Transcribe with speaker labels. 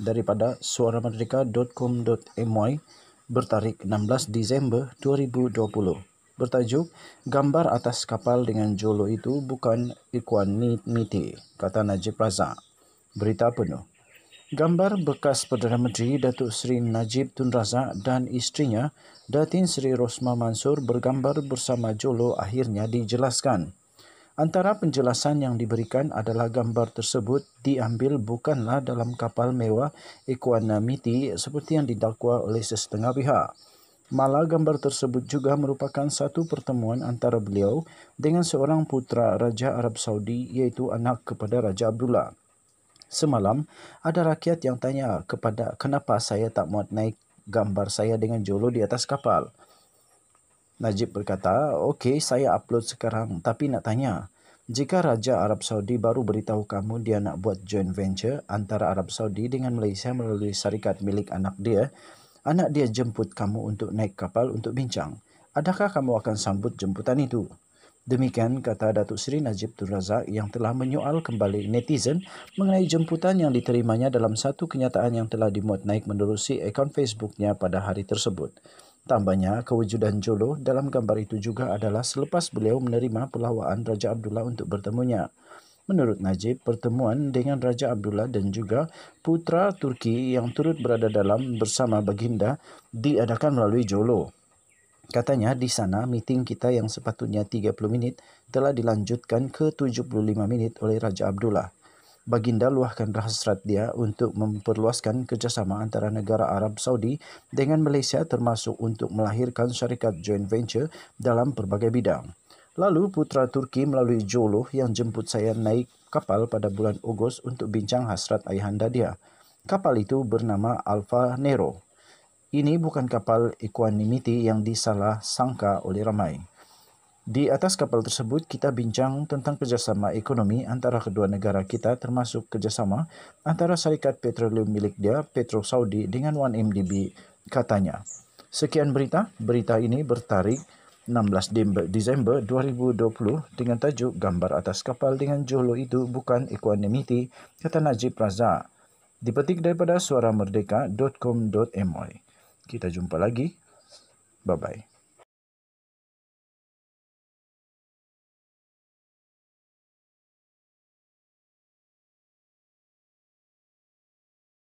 Speaker 1: daripada suaramerdeka.com.my bertarik 16 Disember 2020 bertajuk Gambar atas kapal dengan jolo itu bukan Niti kata Najib Razak. Berita penuh. Gambar bekas Perdana Menteri Datuk Seri Najib Tun Razak dan isterinya Datin Seri Rosma Mansur bergambar bersama Jolo akhirnya dijelaskan. Antara penjelasan yang diberikan adalah gambar tersebut diambil bukanlah dalam kapal mewah Equanimity seperti yang didakwa oleh sesetengah pihak. Malah gambar tersebut juga merupakan satu pertemuan antara beliau dengan seorang putra Raja Arab Saudi iaitu anak kepada Raja Abdullah. Semalam, ada rakyat yang tanya kepada kenapa saya tak muat naik gambar saya dengan jolo di atas kapal. Najib berkata, "Okey, saya upload sekarang, tapi nak tanya, jika Raja Arab Saudi baru beritahu kamu dia nak buat joint venture antara Arab Saudi dengan Malaysia melalui syarikat milik anak dia, anak dia jemput kamu untuk naik kapal untuk bincang. Adakah kamu akan sambut jemputan itu?" Demikian kata Datuk Seri Najib Tun Razak yang telah menyoal kembali netizen mengenai jemputan yang diterimanya dalam satu kenyataan yang telah dimuat naik menerusi akaun Facebooknya pada hari tersebut. Tambahnya, kewujudan Jolo dalam gambar itu juga adalah selepas beliau menerima pelawaan Raja Abdullah untuk bertemunya. Menurut Najib, pertemuan dengan Raja Abdullah dan juga putra Turki yang turut berada dalam bersama Baginda diadakan melalui Jolo. Katanya di sana meeting kita yang sepatutnya 30 minit telah dilanjutkan ke 75 minit oleh Raja Abdullah. Baginda luahkan hasrat dia untuk memperluaskan kerjasama antara negara Arab Saudi dengan Malaysia termasuk untuk melahirkan syarikat joint venture dalam berbagai bidang. Lalu putra Turki melalui Joloh yang jemput saya naik kapal pada bulan Ogos untuk bincang hasrat ayahanda dia. Kapal itu bernama Alfa Nero. Ini bukan kapal equanimity yang disalah sangka oleh ramai. Di atas kapal tersebut, kita bincang tentang kerjasama ekonomi antara kedua negara kita termasuk kerjasama antara syarikat petroleum milik dia, Petro Saudi dengan 1MDB, katanya. Sekian berita. Berita ini bertarik 16 Disember 2020 dengan tajuk gambar atas kapal dengan jolo itu bukan equanimity, kata Najib Razak. Dipetik daripada suaramerdeka.com.my. Kita jumpa lagi. Bye-bye.